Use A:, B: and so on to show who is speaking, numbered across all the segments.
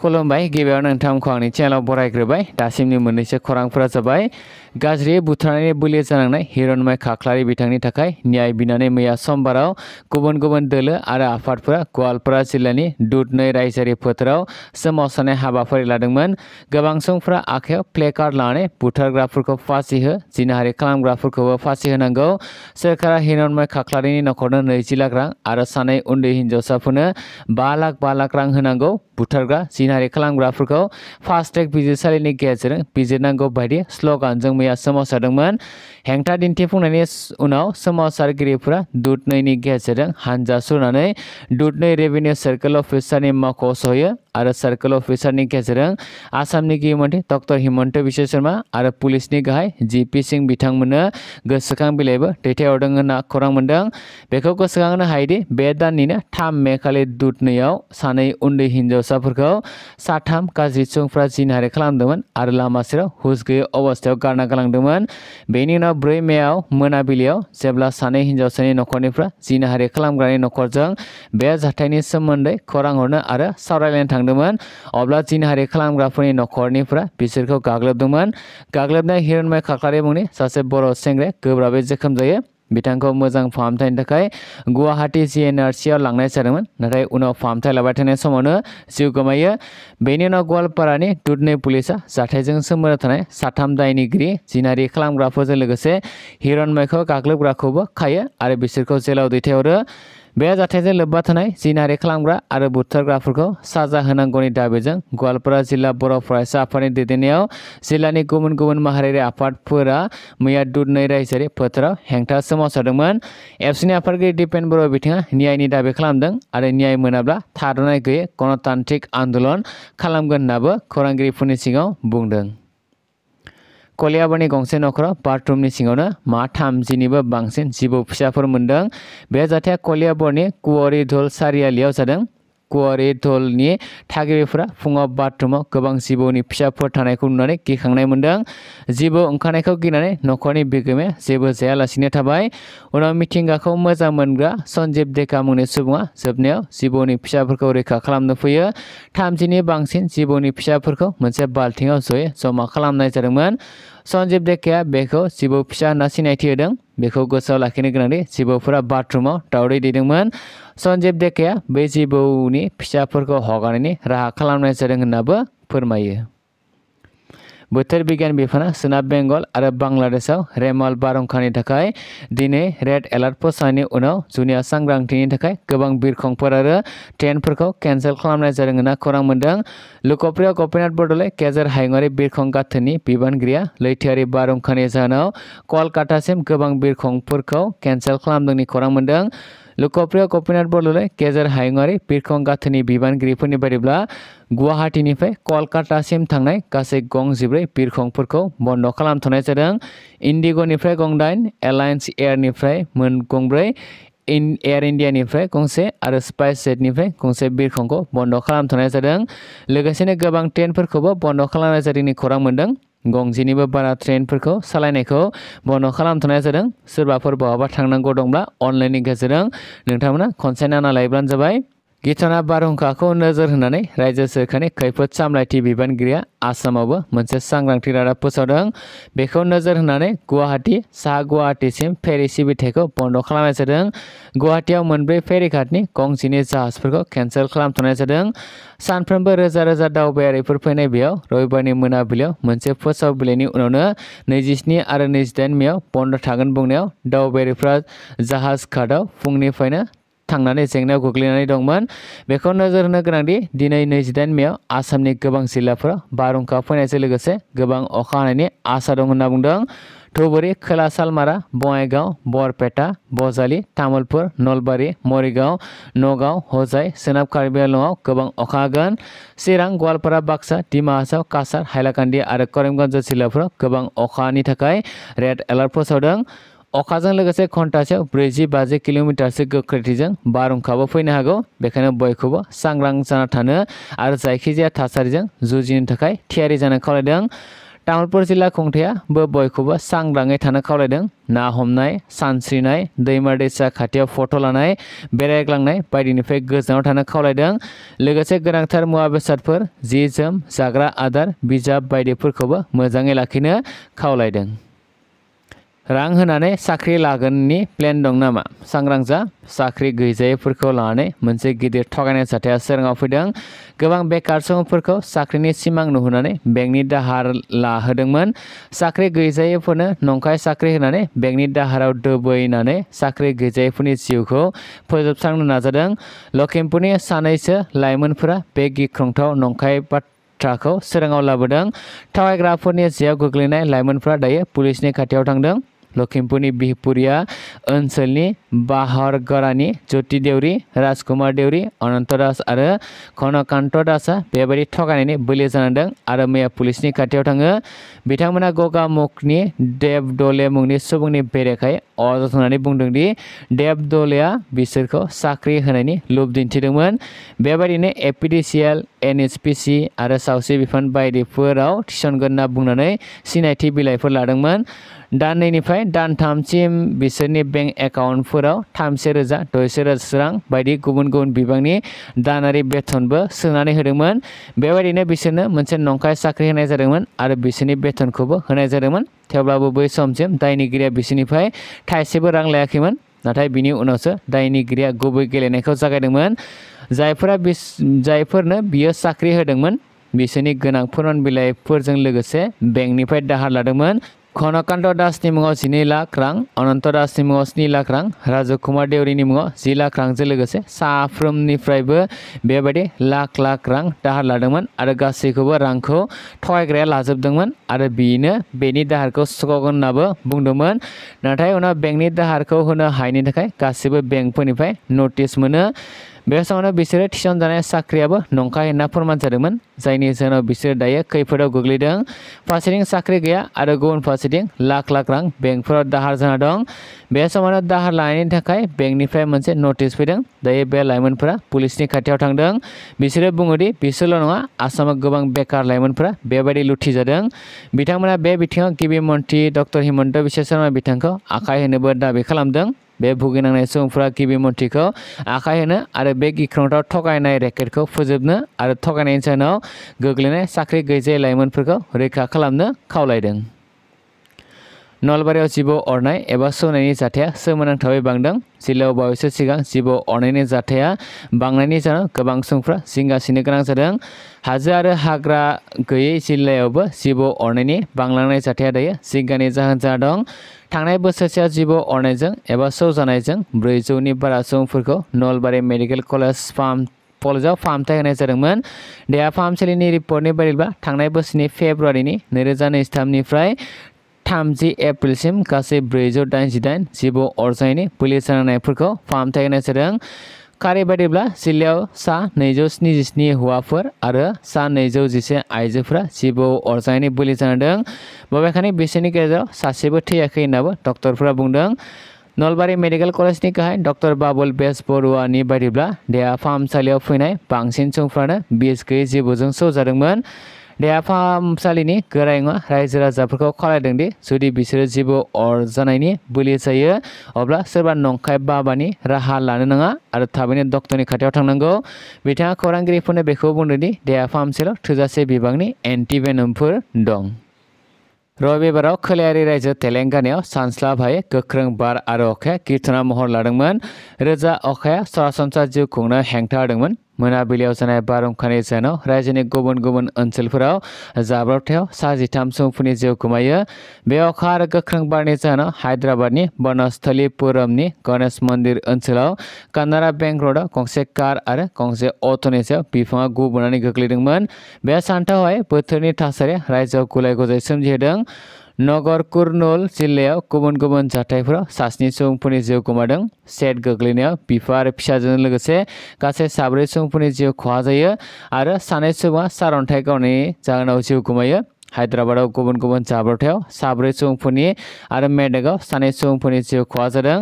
A: खुलुमबाय गिबियावनो नोंथांमोनखौ आंनि चेनेलाव बरायग्रोबाय दासिमनि मोननैसो खौरांफोरा जाबाय गाज्रियै बुथारनानै बोलि जानांनाय हिरण्मय खाख्लारि बिथांनि थाखाय न्याय बिनानै मैया समबाराव गुबुन गुबुन दोलो आरो आफादफोरा गवालपारा जिल्लानि दुधनै रायजोआरि फोथाराव सोमावसारनाय हाबाफारि लादोंमोन गोबां सुबुंफोरा प्ले कार्ड लानानै बुथारग्राफोरखौ फासि हो जिनाहारि खालामग्राफोरखौबो फासि होनांगौ सोरखारा हिरण्मय खाख्लारिनि न'खरनो नैजि लाख रां आरो सानै उन्दै हिन्जावसाफोरनो बा लाख बा लाख रां होनांगौ बुथारग्रा जि मिनारि खालामग्राफोरखौ फास्ट ट्रेक बिजिरसालिनि गेजेरजों बिजिरनांगौ बायदि स्ल'गानजों मैया सोमावसारदोंमोन हेंथा दिन्थिफुंनायनि उनाव सोमावसारगिरिफोरा दुधनैनि गेजेरजों हानजा सुरनानै दुधनै रेभिनिउ सार्कोल अफिसारनि मावख'आव सहैयो आरो सर्कल अफिसारनि गेजेरजों आसामनि गिबिमन्थ्रि डक्टर हिमन्त बिश्व शर्मा आरो पुलिसनि गाहाय जि पि सिंह बिथांमोननो गोसोखां बिलाइबो दैथायहरदों होनना खौरां मोनदों बे दाननिनो थाम मे खालि दुधनैयाव उन्द हिंजा हिन्जावसाफोरखौ साथाम गाज्रि सुबुंफ्रा जिनाहारि खालामदोंमोन आरो लामा सेराव हुस गैयै अबस्थायाव गारना गालांदोंमोन बेनि उनाव ब्रै मेआव मोनाबिलियाव जेब्ला सानै हिन्जावसानि न'खरनिफ्रा जिनाहारि खालामग्रानि न'खरजों बे जाथायनि सोमोन्दै खौरां हरनो आरो सावरायलायनो थांदों थांदोंमोन अब्ला तिन हारि खालामग्राफोरनि न'खरनिफ्रा बिसोरखौ गाग्लोबदोंमोन गाग्लोबनाय हिरण्मय खाख्लारि मुंनि सासे बर' सेंग्राया गोब्राबै जोखोम जायो बिथांखौ मोजां फाहामथायनि थाखाय गुवाहाटी जिएनआरसिआव लांनाय जादोंमोन नाथाय उनाव फाहामथाय लाबाय थानाय समावनो जिउ गोमायो बेनि उनाव गवालपारानि दुधनै पुलिसा जाथायजों सोमोन्दो थानाय साथाम दायनिगिरि जिनारि खालामग्राफोरजों लोगोसे हिरण्मयखौ गाग्लोबग्राखौबो खायो आरो बिसोरखौ जेलाव दैथायहरो बे जाथायजों लोब्बा थानाय सिनारि खालामग्रा आरो बुथारग्राफोरखौ साजा होनांगौनि दाबिजों गवालपारा जिल्ला बर' फरायसा आफादनि दैदेननायाव जिल्लानि गुबुन गुबुन माहारियारि आफादफोरा मैया दुदनै रायजोआरि फोथाराव हेंथा सोमावसारदोंमोन एफसिनि आफादगिरि दिपेन बर' बिथाङा न्यायनि दाबि खालामदों आरो न्याय मोनाब्ला थाद'नाय गैयै गणतान्त्रिक आन्दलन खालामगोन होन्नाबो खौरांगिरिफोरनि सिगाङाव बुंदों কলিয়াবাৰী গংছে নখৰ বাথৰুমনি চিঙৰ মা থামজিনিবো বাংচিন জীৱ ফিচাফোৰ মোন্দ বে জাতীয় কলিয়াবাৰী কুঁৱৰী ঢোল চাৰিআলিও যাদ कुवारिथल नि थागिरिफोरा फुङाव बाथरुमाव गोबां जिबौनि फिसाफोर थानायखौ नुनानै गिखांनाय मोन्दों जिबौ ओंखारनायखौ गिनानै न'खरनि बिगोमाया जेबो जायालासिनो थाबाय उनाव मिथिंगाखौ मोजां मोनग्रा सन्जीब देका मुंनि सुबुङा जोबनायाव जिबौनि फिसाफोरखौ रैखा खालामनो फैयो थामजिनि बांसिन जिबौनि फिसाफोरखौ मोनसे बाल्थिङाव जयै जमा खालामनाय सन्जीव देख्या बेखौ जिबौ फिसा होनना सिनायथि होदों बेखौ गोसोआव लाखिनो गोनांदि जिबौफोरा बाथरुमाव दावदै दैदोंमोन सन्जीव डेकाया बे जिबौनि फिसाफोरखौ हगारनायनि राहा खालामनाय जादों होन्नाबो फोरमायो बोथोर बिगियान बिफाना सोनाब बेंगल और बांलादेशआव रेमाल बारहुंखानि दिन रेड एलार्ट पसाने उनाव जुनिया सांग्रांथिनि थाखाय गोबां बिरखंफोर आरो ट्रेनफोरखौ केन्सेल खालामनाय जादों होनना खौरां मोन्दों लोकप्रिय गपिनाथ बरदलै गेजेर हायुङारि बिरखं गाथोननि बिबानगिरिया लैथोआरि बारहुंखानि जाहोनाव कलकातासिम गोबां बिरखंफोरखौ केन्सेल खालामदोंनि खौरां लोकप्रिय कपिनाथ बरदलै के जे हायुङारि बिरखं गाथोनि बिबानगिरिफोरनि बायदिब्ला गुवाहाटीनिफ्राय कलकातासिम थांनाय गासै गं जिब्रै बिरखंफोरखौ बन्द खालामथनाय जादों इन्डिग'निफ्राय गं दाइन एलायन्स एयारनिफ्राय मोन गंब्रै इन एयार इन्डियानिफ्राय गंसे आरो स्पाइस जेटनिफ्राय गंसे बिरखंखौ बन्द खालामथनाय जादों लोगोसेनो गोबां ट्रेनफोरखौबो बन्द खालामनाय जादोंनि खौरां मोन्दों गंसेनिबो बारा ट्रेनफोरखौ सालायनायखौ बन्द' खालामथ'नाय जादों सोरबाफोर बहाबा थांनांगौ दंब्ला अनलाइननि गेजेरजों नोंथांमोना खनसायना लायोब्लानो जाबाय गिथना बारहुंखाखौ नोजोर राज्य सरकार सोरखारनि खैफोद सामलायथि बिबानगिरिया आसामावबो मोनसे सांग्रांथि रादाब फोसावदों बेखौ नोजोर होनानै गुवाहाटी साहा गुवाहाटीसिम फेरी सिबिथायखौ बन्द' खालामनाय जादों गुवाहाटीयाव मोनब्रै फेरी गंसेनि की केन्सेल जहाज़ पर सानफ्रोमबो रोजा रोजा रजा फैनाय बेयाव रबिबारनि मोनाबिलियाव मोनसे फोसाव बिलाइनि उनावनो नैजिस्नि आरो नैजिदाइन मेयाव बन्द' थागोन बुंनायाव दावबायारिफ्रा जाहाज घाटआव थांनानै जेंनायाव गोग्लैनानै दंमोन बेखौ नोजोर होनो गोनांदि दिनै नैजिदाइन मेआव आसामनि गोबां जिल्लाफोराव बारहुंखा फैनायजों लोगोसे गोबां दं होनना धुबुरी खोला सालमारा बङाइगाव बरपेटा बजाली तामुलपुर नलबारी मरिगाव नगाव हजाइ सोनाब कार्बि आंलङाव गोबां अखा हागोन चिरां गवालपारा बाक्सा डिमा कासार हाइलाकान्दि आरो करिमगन्ज जिल्लाफोराव गोबां अखानि थाखाय रेड एलार्ट फोसावदों अखाजों लगे घंटा ब्रैजी बाजि किलोमीटारसो गोख्रैथिज बारहुंखा फैन हागौ बेखायनो बयखौबो सांग्रां जाना थानो आरो जायखिजाया थासारिजों जुजिनि थाखाय थियारि जानो खावलायदों तामुलपुर जिल्ला खुंथाया बो बयखौबो सांग्राङै थानो खावलायदों ना हमनाय सानस्रिनाय दैमा दैसा खाथियाव फट' लानाय बेरायग्लांनाय बायदिनिफ्राय गोजानाव थानो खावलायदों लोगोसे गोनांथार मुवा बेसादफोर जि जोम जाग्रा आदार बिजाब बायदिफोरखौबो मोजाङै लाखिनो खावलायदों रंग होनानै साख्रि लागोननि प्लेन दं नामा सांग्रां जा साख्रि गैजायैफोरखौ लानानै मोनसे गिदिर थगायनाय जाथाया सोराङाव फैदों गोबां बेकार सुबुंफोरखौ साख्रिनि सिमां नुहोनानै बेंकनि दाहार लाहोदोंमोन साख्रि गैजायैफोरनो नंखाय साख्रि होनानै बेंकनि दाहाराव दोबैनानै साख्रि गैजायैफोरनि जिउखौ फोजोबस्रांनो नाजादों लखिमपुरनि सानैसो लाइमोनफोरा बे गिख्रंथाव नंखाय बाथ्रा बाथ्राखौ सोराङाव लाबोदों थगायग्राफोरनि जेयाव गोग्लैनाय लाइमोनफ्रा दायो पुलिसनि खाथियाव थांदों लखीमपुर बिहपुरिया ओनसोलनि बाहरगरानि ज्यति देउरि राजकुमार देवरी अनंत दास और कनकान्त दासआ बेबायदि थगायनानै बोलि जानांदों आरो मैया पुलिसनि खाथियाव थाङो बिथांमोना गगा मुखनि देब दले मुंनि सुबुंनि बेरेखायै अजाथांनानै बुंदों दि देब दलेआ बिसोरखौ साख्रि होनायनि लुप दिन्थिदोंमोन बेबायदिनो एपिडिसिएल एनएचपिसि आरो सावस्रि बिफान बायदिफोराव थिसनगोन होनना बुंनानै दाननैनिफ्राय दानथामसिम बिसोरनि बेंक एकाउन्टफोराव थामजि रोजा द'जि रोजा रां बायदि गुबुन गुबुन बिबांनि दानारि बेथनबो सोनानै होदोंमोन बेबायदिनो बिसोरनो मोनसे नंखाय साख्रि होनाय जादोंमोन आरो बिसोरनि बेथनखौबो होनाय जादोंमोन थेवब्लाबो बै समसिम दायनिगिरिया बिसोरनिफ्राय थाइसेबो रां लायाखैमोन नाथाय बिनि उनावसो दायनिगिरिया गुबै गेलेनायखौ जागायदोंमोन जायफोरा बिस जायफोरनो बियो साख्रि होदोंमोन बिसोरनि गोनां फोरमान बिलाइफोरजों लोगोसे बेंकनिफ्राय दाहार लादोंमोन ঘনকান্ত দাস নিমঙ জিনি লাখ ৰং অনন্ত দাস নিমঙ স্নি লাখ ৰাজু কুমাৰ দেউৰী নিমঙ জি লাখ রংসে সাফ্রমনিফ্রাইবাদি লাখ লাখ রং দাহার লাদমান আর গাছব রং থাকায় লাজবদমান আর বিয়ে বেনি দাহার সুকাব বুদমান নাই উনার বেঙ্ক দাহার হাইনি থাকায় গাছব বেঙ্কফর নোটিস মানে बे समावनो बिसोरो थिसनजानाय साख्रियाबो नंखाय होनना फोरमान जादोंमोन जायनि जाहोनाव बिसोर दायो खैफोदाव गोग्लैदों फारसेथिं साख्रि गैया आरो गुबुन फारसेथिं लाख लाख रां बेंकफोराव दाहार जाना दं बे समावनो दाहार लानायनि थाखाय बेंकनिफ्राय मोनसे नटिस फैदों दायो बे लाइमोनफोरा पुलिसनि खाथियाव थांदों बिसोरो बुङोदि बिसोरल' नङा आसामाव गोबां बेकार लाइमोनफोरा बेबायदि लुथि जादों बिथांमोना बे बिथिङाव गिबि मन्थ्रि डक्टर हिमन्त बिश्व शर्मा बिथांखौ आखाइ होनोबो दाबि खालामदों बे भुगिनांनाय सुबुंफोरा गिबि मन्थ्रिखौ आखाइ होनो आरो बे गिख्रंथाव थगायनाय रेकेटखौ फोजोबनो आरो थगायनायनि जाहोनाव गोग्लैनाय साख्रि गैजायै लाइमोनफोरखौ रैखा खालामनो खावलायदों नलबारी जिबौ अरनाय एवं सौनायनि जाथाया सोमोनांथावै बांदों जिल्लायाव बावैसो सिगां जिबौ अरनायनि जाथाया बांनायनि जाहोनाव गोबां सुबुंफ्रा जिंगासिनो गोनां जादों हाजो आरो हाग्रा गई जिल्लायावबो जिबौ अरनायनि बांलांनाय जाथाया दायो जिंगानि जाहोन जाना दं थांनाय बोसोरसेया जिबौ अरनायजों एबा सौजानायजों ब्रैजौनि बारा सुबुंफोरखौ नलबारि मेडिकेल कलेज फार्म कलेजाव फाहामथाय होनाय जादोंमोन देहा फाहामसालिनि रिपर्टनि बायदिब्ला थांनाय बोसोरनि फेब्रुवारिनि नैरोजा नैजिथामनिफ्राय थामजि एप्रिलसिम गासै ब्रैजौ दाइनजिदाइन जिबौ अरजायनि बोलि जानायफोरखौ फाहामथायनाय जादों कारिबायदिब्ला जिल्लायाव सा नैजौ स्निजिस्नि हौवाफोर आरो सा नैजौ जिसे आइजोफोरा जिबौ अरजायनि बोलि जादों बबेखानि बिसोरनि गेजेराव सासेबो थैयाखै होन्नाबो डक्टरफोरा बुंदों नलबारि मेडिकेल कलेजनि गाहाय डक्टर बाबुल बेस बरुवानि बायदिब्ला देहा फाहामसालियाव फैनाय बांसिन सुबुंफ्रानो बिस गैयै जिबौजों सौजादोंमोन देहा फाहामसालिनि गोरायुङा रायजो राजाफोरखौ खावलायदों दि जुदि बिसोरो जेबो अर जानायनि बोलि जायो अब्ला सोरबा नंखाय बाबानि राहा लानो नाङा आरो थाबैनो डक्टरनि खाथियाव थांनांगौ बिथाङा खौरांगिरिफोरनो बेखौ बुंदों देहा फाहामसालियाव थोजासे बिबांनि एन्टिभेनमफोर दं रबिबाराव खोलायारि रायजो तेलेंगानायाव सानस्लाबहायै गोख्रों बार आरो अखाया गिथना महर लादोंमोन रोजा अखाया सरासनस्रा जिउ खुंनो हेंथा होदोंमोन मोनाबिलियाव जानाय बारहुंखानि जानाव रायजोनि गुबुन गुबुन ओनसोलफोराव जाब्रबथायाव साजिथाम सुबुंफोरनि जिउ गुमायो बे अखा आरो गोख्रों बारनि जाहोनाव हायद्राबादनि बनस्थलिपुरमनि गणेश मन्दिर ओनसोलाव कानारा बेंक रडआव गंसे कार आरो गंसे अट'नि सायाव बिफाङा गुबुनानै गोग्लैदोंमोन बे सान्थावहाय बोथोरनि थासारि रायजोआव गुलाय गुजाय सोमजिहोदों नगर कुर्नल जिल्लायाव गुबुन गुबुन जाथायफोराव सास्नि सुबुंफोरनि जिउ गोमादों सेट गोग्लैनायाव बिफा आरो फिसाजों लोगोसे गासै साब्रै सुबुंफोरनि जिउ खहा जायो आरो सानै सुबुङा सारन्थाइ गावनायनि जाहोनाव जिउ गोमायो हायद्राबादाव गुबुन गुबुन जाब्रथायाव साब्रै सुबुंफोरनि आरो मेडेकआव सानै सुबुंफोरनि जिउ खहा जादों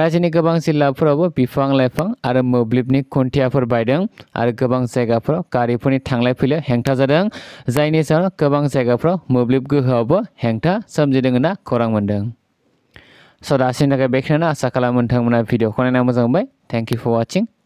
A: रायजोनि गोबां जिल्लाफोरावबो बिफां लाइफां आरो मोब्लिबनि खुन्थियाफोर बायदों आरो गोबां जायगाफोराव गारिफोरनि थांलाय फैलाय हेंथा जादों जायनि जाहोनाव गोबां जायगाफोराव मोब्लिब गोहोआवबो हेंथा सोमजिदों होनना खौरां मोन्दों स' दासिमनि थाखाय बेखिनियानो आसा खालामो नोंथांमोना भिडिअखौ नायना मोजां मोनबाय थेंक इउ फर वाचिं